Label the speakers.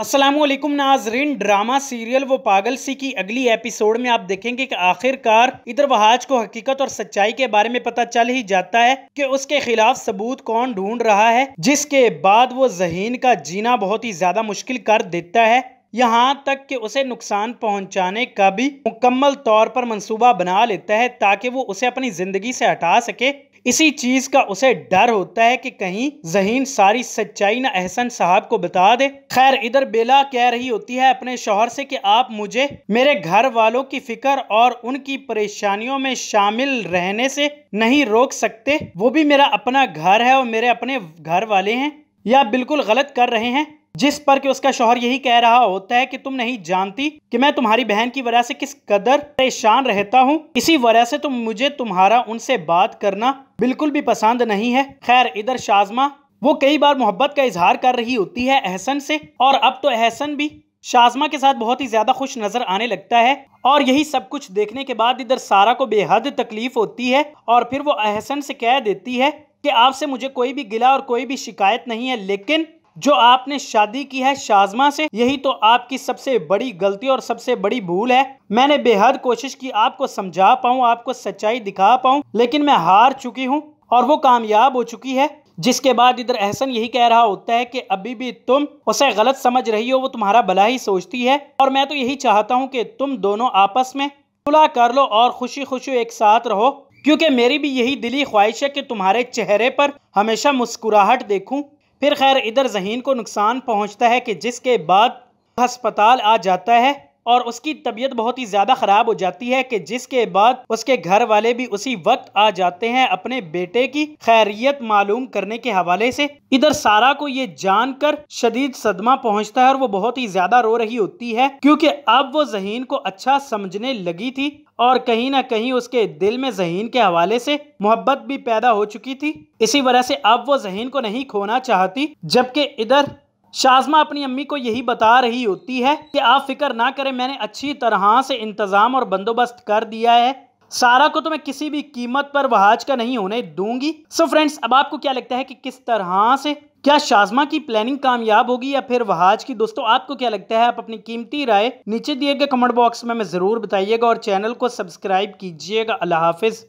Speaker 1: असलम नाजरीन drama serial वो पागल सी की अगली एपिसोड में आप देखेंगे कि आखिरकार इधर वहाज को हकीकत और सच्चाई के बारे में पता चल ही जाता है कि उसके खिलाफ सबूत कौन ढूंढ रहा है जिसके बाद वो जहीन का जीना बहुत ही ज्यादा मुश्किल कर देता है यहाँ तक कि उसे नुकसान पहुँचाने का भी मुकम्मल तौर पर मंसूबा बना लेता है ताकि वो उसे अपनी ज़िंदगी से हटा सके इसी चीज़ का उसे डर होता है कि कहीं जहीन सारी सच्चाई ना एहसन साहब को बता दे खैर इधर बेला कह रही होती है अपने शोहर से कि आप मुझे मेरे घर वालों की फिक्र और उनकी परेशानियों में शामिल रहने से नहीं रोक सकते वो भी मेरा अपना घर है और मेरे अपने घर वाले हैं या बिल्कुल गलत कर रहे हैं जिस पर कि उसका शोहर यही कह रहा होता है कि तुम नहीं जानती कि मैं तुम्हारी बहन की वजह से किस कदर परेशान रहता हूँ इसी वजह से तुम मुझे तुम्हारा उनसे बात करना बिल्कुल भी पसंद नहीं है खैर इधर शाजमा वो कई बार मोहब्बत का इजहार कर रही होती है एहसन से और अब तो एहसन भी शाजमा के साथ बहुत ही ज्यादा खुश नजर आने लगता है और यही सब कुछ देखने के बाद इधर सारा को बेहद तकलीफ होती है और फिर वो एहसन से कह देती है कि आपसे मुझे कोई भी गिला और कोई भी शिकायत नहीं है लेकिन जो आपने शादी की है शाजमा से यही तो आपकी सबसे बड़ी गलती और सबसे बड़ी भूल है मैंने बेहद कोशिश की आपको समझा पाऊँ आपको सच्चाई दिखा पाऊँ लेकिन मैं हार चुकी हूँ और वो कामयाब हो चुकी है जिसके बाद इधर एहसन यही कह रहा होता है कि अभी भी तुम उसे गलत समझ रही हो वो तुम्हारा भला ही सोचती है और मैं तो यही चाहता हूँ कि तुम दोनों आपस में खुला कर लो और खुशी खुशी एक साथ रहो क्योंकि मेरी भी यही दिली ख्वाहिश है कि तुम्हारे चेहरे पर हमेशा मुस्कुराहट देखूं फिर खैर इधर जहीन को नुकसान पहुंचता है कि जिसके बाद अस्पताल आ जाता है और उसकी तबीयत बहुत ही ज़्यादा ख़राब हो जाती है कि जिसके बाद उसके घर वाले भी उसी वक्त आ जाते हैं अपने बेटे की खैरियत मालूम करने के हवाले से इधर सारा को ये जानकर शदीद सदमा पहुंचता है और वो बहुत ही ज़्यादा रो रही होती है क्योंकि अब वो जहीन को अच्छा समझने लगी थी और कहीं ना कहीं उसके दिल में जहीन के हवाले से मोहब्बत भी पैदा हो चुकी थी इसी वजह से अब वो जहीन को नहीं खोना चाहती जबकि इधर शाजमा अपनी अम्मी को यही बता रही होती है कि आप फिक्र ना करें मैंने अच्छी तरह से इंतज़ाम और बंदोबस्त कर दिया है सारा को तो मैं किसी भी कीमत पर वहाज का नहीं होने दूंगी सो so फ्रेंड्स अब आपको क्या लगता है कि किस तरह से क्या शाजमा की प्लानिंग कामयाब होगी या फिर वहाज की दोस्तों आपको क्या लगता है आप अपनी कीमती राय नीचे दिए गए कमेंट बॉक्स में, में ज़रूर बताइएगा और चैनल को सब्सक्राइब कीजिएगा अल्लाह हाफिज़